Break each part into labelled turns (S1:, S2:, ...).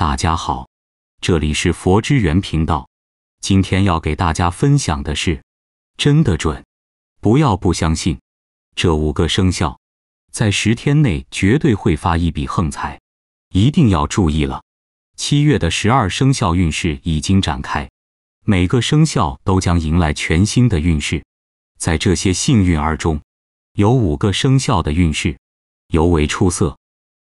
S1: 大家好，这里是佛之源频道。今天要给大家分享的是，真的准，不要不相信。这五个生肖在十天内绝对会发一笔横财，一定要注意了。七月的十二生肖运势已经展开，每个生肖都将迎来全新的运势。在这些幸运儿中，有五个生肖的运势尤为出色，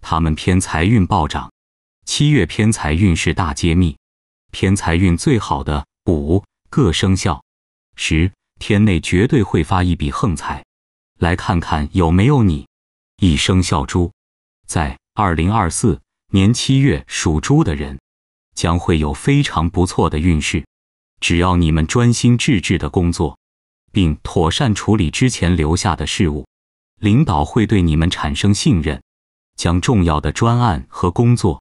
S1: 他们偏财运暴涨。七月偏财运势大揭秘，偏财运最好的五个生肖，十天内绝对会发一笔横财。来看看有没有你。一生肖猪，在二零二四年七月属猪的人将会有非常不错的运势。只要你们专心致志的工作，并妥善处理之前留下的事物，领导会对你们产生信任，将重要的专案和工作。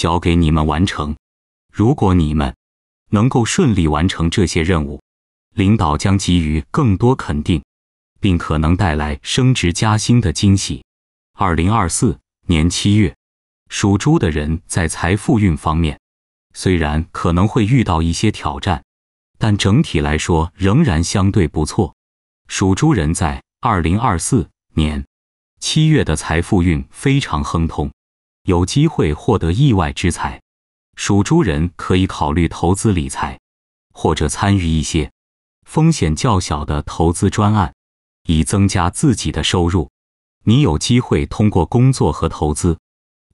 S1: 交给你们完成。如果你们能够顺利完成这些任务，领导将给予更多肯定，并可能带来升职加薪的惊喜。二零二四年七月，属猪的人在财富运方面，虽然可能会遇到一些挑战，但整体来说仍然相对不错。属猪人在二零二四年七月的财富运非常亨通。有机会获得意外之财，属猪人可以考虑投资理财，或者参与一些风险较小的投资专案，以增加自己的收入。你有机会通过工作和投资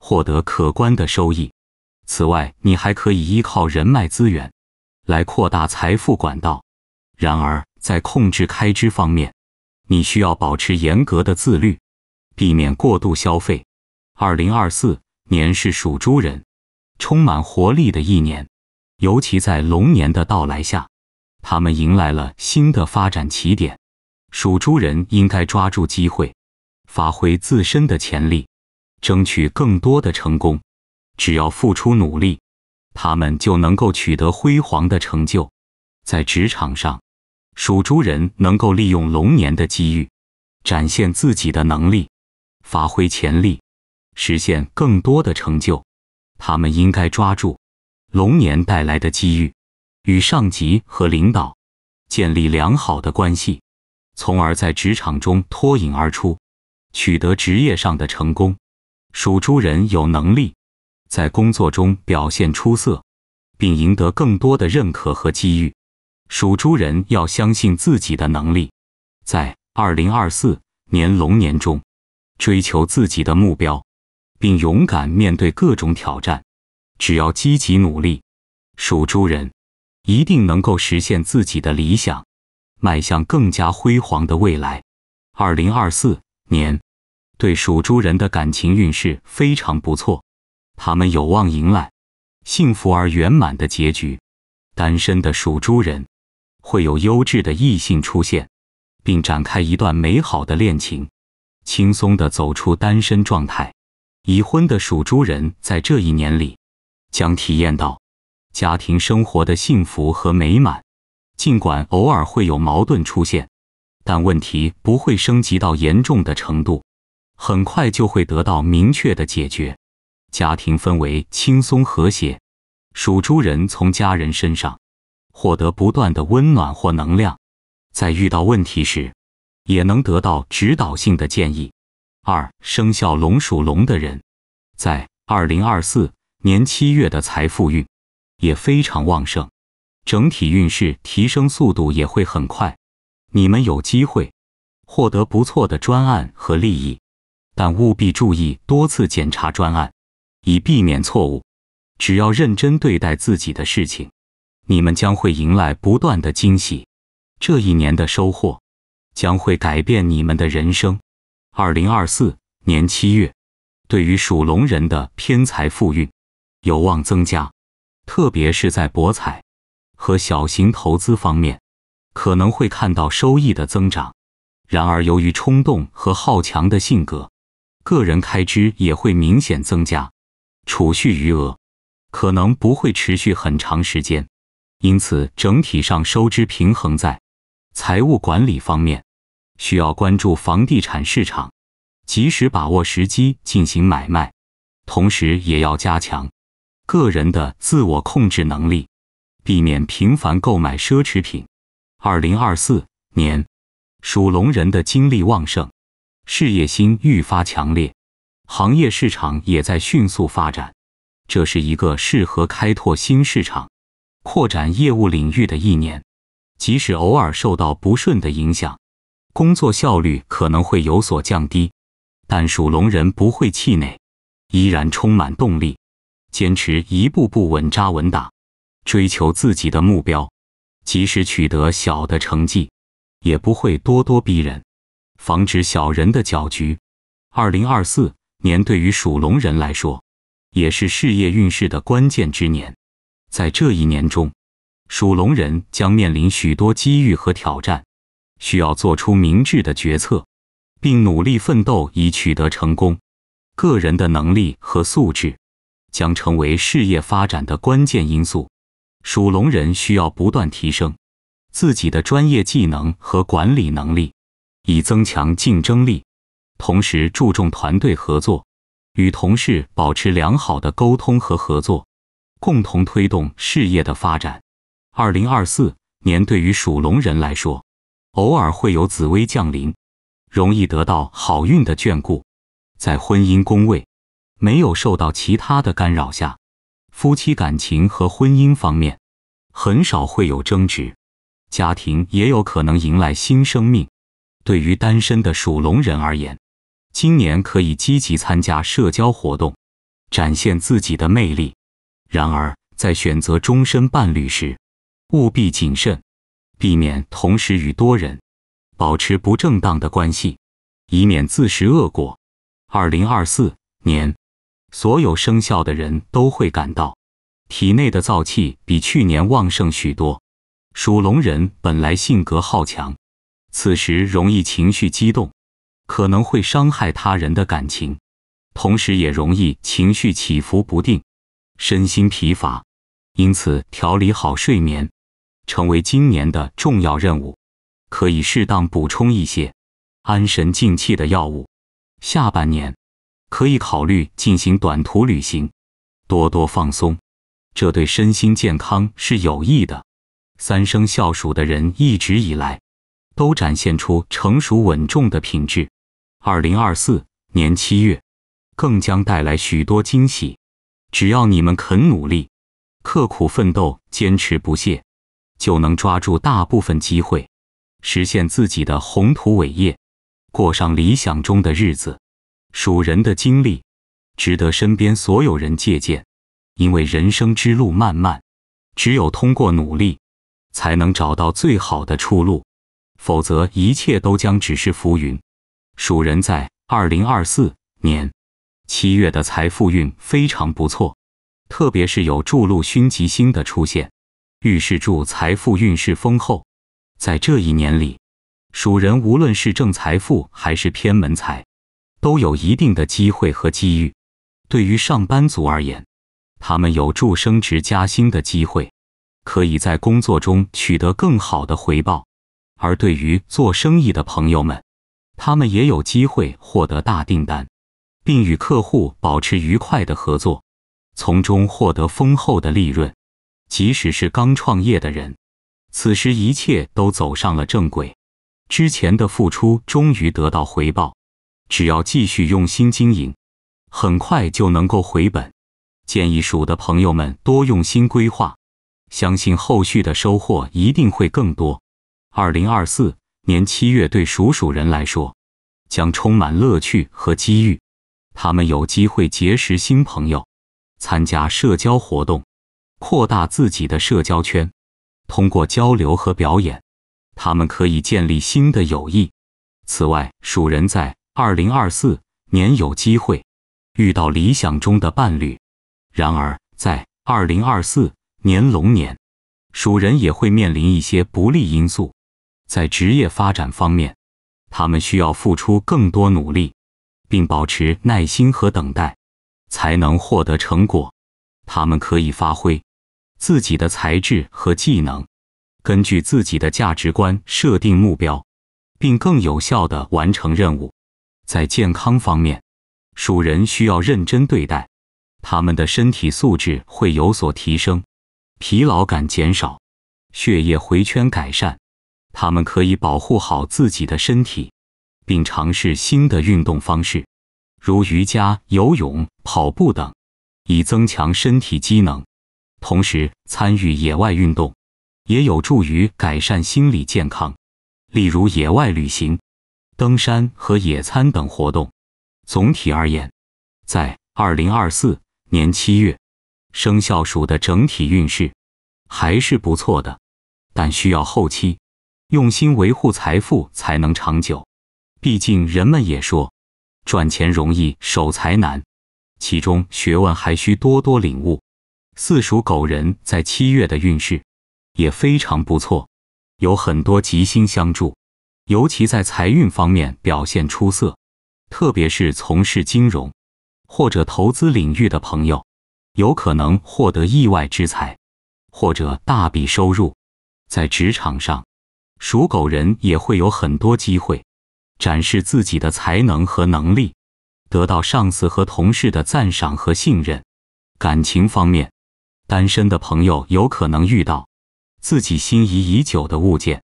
S1: 获得可观的收益。此外，你还可以依靠人脉资源来扩大财富管道。然而，在控制开支方面，你需要保持严格的自律，避免过度消费。二零二四年是属猪人充满活力的一年，尤其在龙年的到来下，他们迎来了新的发展起点。属猪人应该抓住机会，发挥自身的潜力，争取更多的成功。只要付出努力，他们就能够取得辉煌的成就。在职场上，属猪人能够利用龙年的机遇，展现自己的能力，发挥潜力。实现更多的成就，他们应该抓住龙年带来的机遇，与上级和领导建立良好的关系，从而在职场中脱颖而出，取得职业上的成功。属猪人有能力在工作中表现出色，并赢得更多的认可和机遇。属猪人要相信自己的能力，在二零二四年龙年中，追求自己的目标。并勇敢面对各种挑战，只要积极努力，属猪人一定能够实现自己的理想，迈向更加辉煌的未来。二零二四年对属猪人的感情运势非常不错，他们有望迎来幸福而圆满的结局。单身的属猪人会有优质的异性出现，并展开一段美好的恋情，轻松的走出单身状态。已婚的属猪人在这一年里，将体验到家庭生活的幸福和美满。尽管偶尔会有矛盾出现，但问题不会升级到严重的程度，很快就会得到明确的解决。家庭氛围轻松和谐，属猪人从家人身上获得不断的温暖或能量。在遇到问题时，也能得到指导性的建议。二生肖龙属龙的人，在二零二四年七月的财富运也非常旺盛，整体运势提升速度也会很快。你们有机会获得不错的专案和利益，但务必注意多次检查专案，以避免错误。只要认真对待自己的事情，你们将会迎来不断的惊喜。这一年的收获将会改变你们的人生。二零二四年七月，对于属龙人的偏财富运有望增加，特别是在博彩和小型投资方面，可能会看到收益的增长。然而，由于冲动和好强的性格，个人开支也会明显增加，储蓄余额可能不会持续很长时间。因此，整体上收支平衡在财务管理方面。需要关注房地产市场，及时把握时机进行买卖，同时也要加强个人的自我控制能力，避免频繁购买奢侈品。二零二四年，属龙人的精力旺盛，事业心愈发强烈，行业市场也在迅速发展，这是一个适合开拓新市场、扩展业务领域的一年。即使偶尔受到不顺的影响。工作效率可能会有所降低，但属龙人不会气馁，依然充满动力，坚持一步步稳扎稳打，追求自己的目标。即使取得小的成绩，也不会咄咄逼人，防止小人的搅局。二零二四年对于属龙人来说，也是事业运势的关键之年。在这一年中，属龙人将面临许多机遇和挑战。需要做出明智的决策，并努力奋斗以取得成功。个人的能力和素质将成为事业发展的关键因素。属龙人需要不断提升自己的专业技能和管理能力，以增强竞争力。同时，注重团队合作，与同事保持良好的沟通和合作，共同推动事业的发展。二零二四年对于属龙人来说，偶尔会有紫薇降临，容易得到好运的眷顾。在婚姻宫位没有受到其他的干扰下，夫妻感情和婚姻方面很少会有争执，家庭也有可能迎来新生命。对于单身的属龙人而言，今年可以积极参加社交活动，展现自己的魅力。然而，在选择终身伴侣时，务必谨慎。避免同时与多人保持不正当的关系，以免自食恶果。二零二四年，所有生肖的人都会感到体内的燥气比去年旺盛许多。属龙人本来性格好强，此时容易情绪激动，可能会伤害他人的感情，同时也容易情绪起伏不定，身心疲乏。因此，调理好睡眠。成为今年的重要任务，可以适当补充一些安神静气的药物。下半年可以考虑进行短途旅行，多多放松，这对身心健康是有益的。三生肖属的人一直以来都展现出成熟稳重的品质。二零二四年七月更将带来许多惊喜，只要你们肯努力、刻苦奋斗、坚持不懈。就能抓住大部分机会，实现自己的宏图伟业，过上理想中的日子。属人的经历值得身边所有人借鉴，因为人生之路漫漫，只有通过努力，才能找到最好的出路，否则一切都将只是浮云。属人在二零二四年七月的财富运非常不错，特别是有祝禄、勋吉星的出现。预示住财富运势丰厚，在这一年里，属人无论是挣财富还是偏门财，都有一定的机会和机遇。对于上班族而言，他们有助升职加薪的机会，可以在工作中取得更好的回报；而对于做生意的朋友们，他们也有机会获得大订单，并与客户保持愉快的合作，从中获得丰厚的利润。即使是刚创业的人，此时一切都走上了正轨，之前的付出终于得到回报。只要继续用心经营，很快就能够回本。建议属的朋友们多用心规划，相信后续的收获一定会更多。二零二四年七月对属鼠人来说，将充满乐趣和机遇，他们有机会结识新朋友，参加社交活动。扩大自己的社交圈，通过交流和表演，他们可以建立新的友谊。此外，属人在二零二四年有机会遇到理想中的伴侣。然而，在二零二四年龙年，属人也会面临一些不利因素。在职业发展方面，他们需要付出更多努力，并保持耐心和等待，才能获得成果。他们可以发挥。自己的才智和技能，根据自己的价值观设定目标，并更有效的完成任务。在健康方面，属人需要认真对待，他们的身体素质会有所提升，疲劳感减少，血液回圈改善。他们可以保护好自己的身体，并尝试新的运动方式，如瑜伽、游泳、跑步等，以增强身体机能。同时参与野外运动，也有助于改善心理健康，例如野外旅行、登山和野餐等活动。总体而言，在二零二四年七月，生肖鼠的整体运势还是不错的，但需要后期用心维护财富才能长久。毕竟人们也说，赚钱容易守财难，其中学问还需多多领悟。四属狗人在七月的运势也非常不错，有很多吉星相助，尤其在财运方面表现出色。特别是从事金融或者投资领域的朋友，有可能获得意外之财或者大笔收入。在职场上，属狗人也会有很多机会展示自己的才能和能力，得到上司和同事的赞赏和信任。感情方面，单身的朋友有可能遇到自己心仪已久的物件，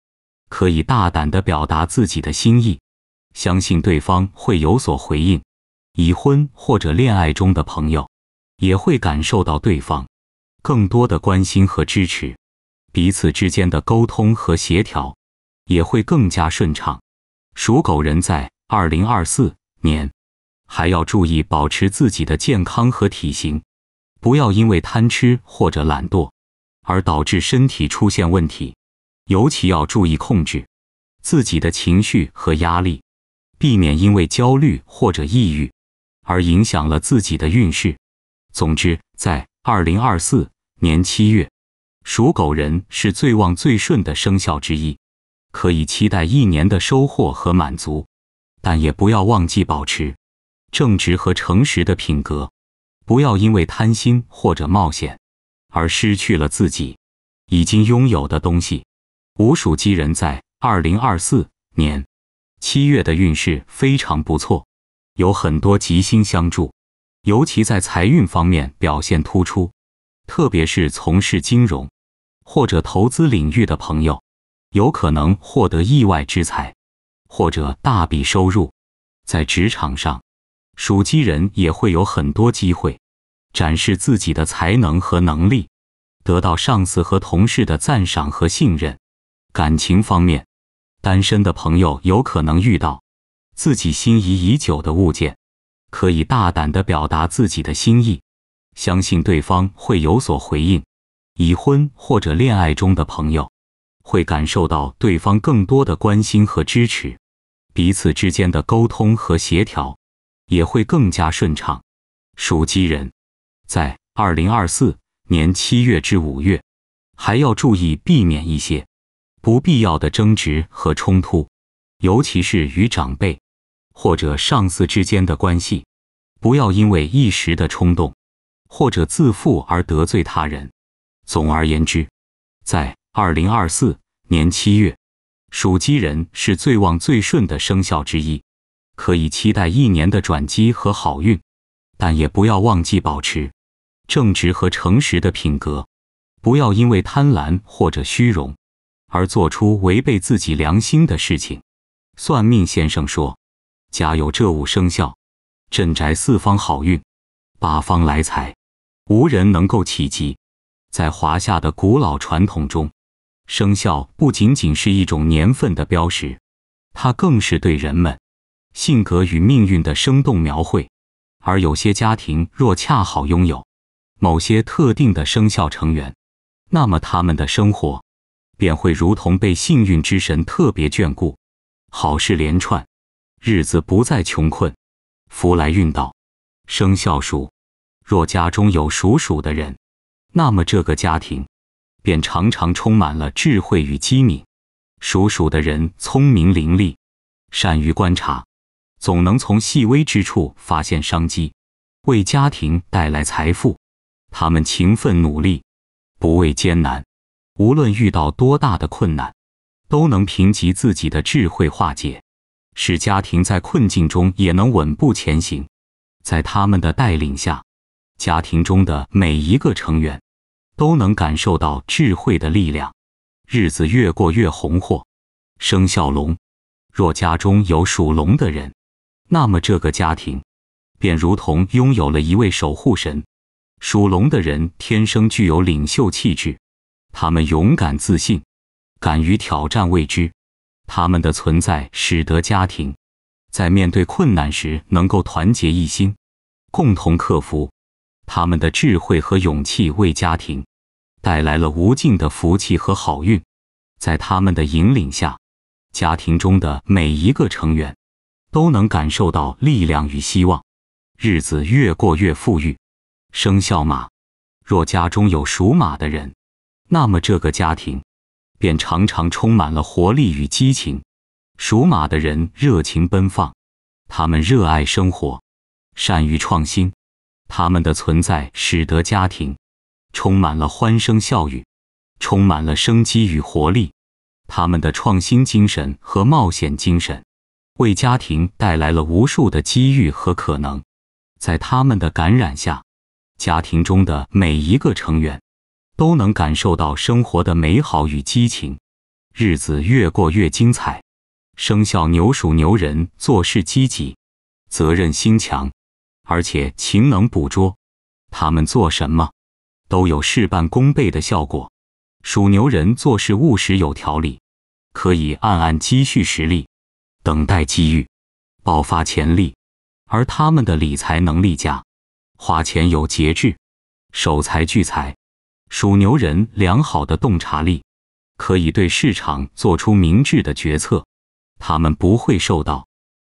S1: 可以大胆地表达自己的心意，相信对方会有所回应。已婚或者恋爱中的朋友也会感受到对方更多的关心和支持，彼此之间的沟通和协调也会更加顺畅。属狗人在二零二四年还要注意保持自己的健康和体型。不要因为贪吃或者懒惰而导致身体出现问题，尤其要注意控制自己的情绪和压力，避免因为焦虑或者抑郁而影响了自己的运势。总之，在二零二四年七月，属狗人是最旺最顺的生肖之一，可以期待一年的收获和满足，但也不要忘记保持正直和诚实的品格。不要因为贪心或者冒险而失去了自己已经拥有的东西。五属鸡人在二零二四年七月的运势非常不错，有很多吉星相助，尤其在财运方面表现突出。特别是从事金融或者投资领域的朋友，有可能获得意外之财或者大笔收入。在职场上。属鸡人也会有很多机会，展示自己的才能和能力，得到上司和同事的赞赏和信任。感情方面，单身的朋友有可能遇到自己心仪已久的物件，可以大胆的表达自己的心意，相信对方会有所回应。已婚或者恋爱中的朋友，会感受到对方更多的关心和支持，彼此之间的沟通和协调。也会更加顺畅。属鸡人，在二零二四年七月至五月，还要注意避免一些不必要的争执和冲突，尤其是与长辈或者上司之间的关系，不要因为一时的冲动或者自负而得罪他人。总而言之，在二零二四年七月，属鸡人是最旺最顺的生肖之一。可以期待一年的转机和好运，但也不要忘记保持正直和诚实的品格。不要因为贪婪或者虚荣而做出违背自己良心的事情。算命先生说，家有这五生肖，镇宅四方好运，八方来财，无人能够企及。在华夏的古老传统中，生肖不仅仅是一种年份的标识，它更是对人们。性格与命运的生动描绘，而有些家庭若恰好拥有某些特定的生肖成员，那么他们的生活便会如同被幸运之神特别眷顾，好事连串，日子不再穷困，福来运到。生肖鼠，若家中有属鼠的人，那么这个家庭便常常充满了智慧与机敏。属鼠的人聪明伶俐，善于观察。总能从细微之处发现商机，为家庭带来财富。他们勤奋努力，不畏艰难，无论遇到多大的困难，都能凭借自己的智慧化解，使家庭在困境中也能稳步前行。在他们的带领下，家庭中的每一个成员都能感受到智慧的力量，日子越过越红火。生肖龙，若家中有属龙的人。那么，这个家庭便如同拥有了一位守护神。属龙的人天生具有领袖气质，他们勇敢自信，敢于挑战未知。他们的存在使得家庭在面对困难时能够团结一心，共同克服。他们的智慧和勇气为家庭带来了无尽的福气和好运。在他们的引领下，家庭中的每一个成员。都能感受到力量与希望，日子越过越富裕。生肖马，若家中有属马的人，那么这个家庭便常常充满了活力与激情。属马的人热情奔放，他们热爱生活，善于创新。他们的存在使得家庭充满了欢声笑语，充满了生机与活力。他们的创新精神和冒险精神。为家庭带来了无数的机遇和可能，在他们的感染下，家庭中的每一个成员都能感受到生活的美好与激情，日子越过越精彩。生肖牛属牛人做事积极，责任心强，而且勤能捕捉，他们做什么都有事半功倍的效果。属牛人做事务实有条理，可以暗暗积蓄实力。等待机遇，爆发潜力，而他们的理财能力佳，花钱有节制，守财聚财。属牛人良好的洞察力，可以对市场做出明智的决策。他们不会受到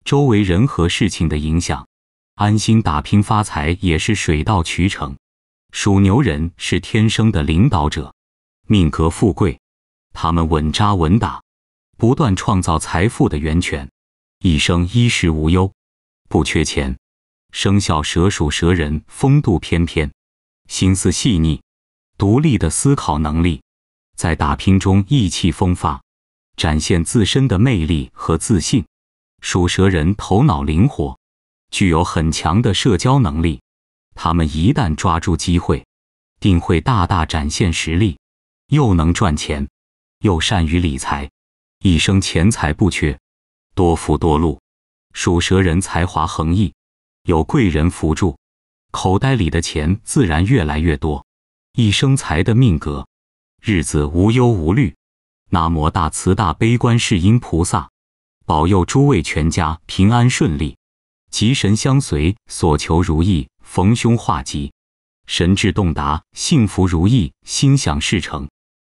S1: 周围人和事情的影响，安心打拼发财也是水到渠成。属牛人是天生的领导者，命格富贵，他们稳扎稳打。不断创造财富的源泉，一生衣食无忧，不缺钱。生肖蛇属蛇人，风度翩翩，心思细腻，独立的思考能力，在打拼中意气风发，展现自身的魅力和自信。属蛇人头脑灵活，具有很强的社交能力，他们一旦抓住机会，定会大大展现实力，又能赚钱，又善于理财。一生钱财不缺，多福多禄，属蛇人才华横溢，有贵人扶助，口袋里的钱自然越来越多。一生财的命格，日子无忧无虑。南无大慈大悲观世音菩萨，保佑诸位全家平安顺利，吉神相随，所求如意，逢凶化吉，神志洞达，幸福如意，心想事成，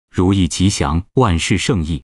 S1: 如意吉祥，万事胜意。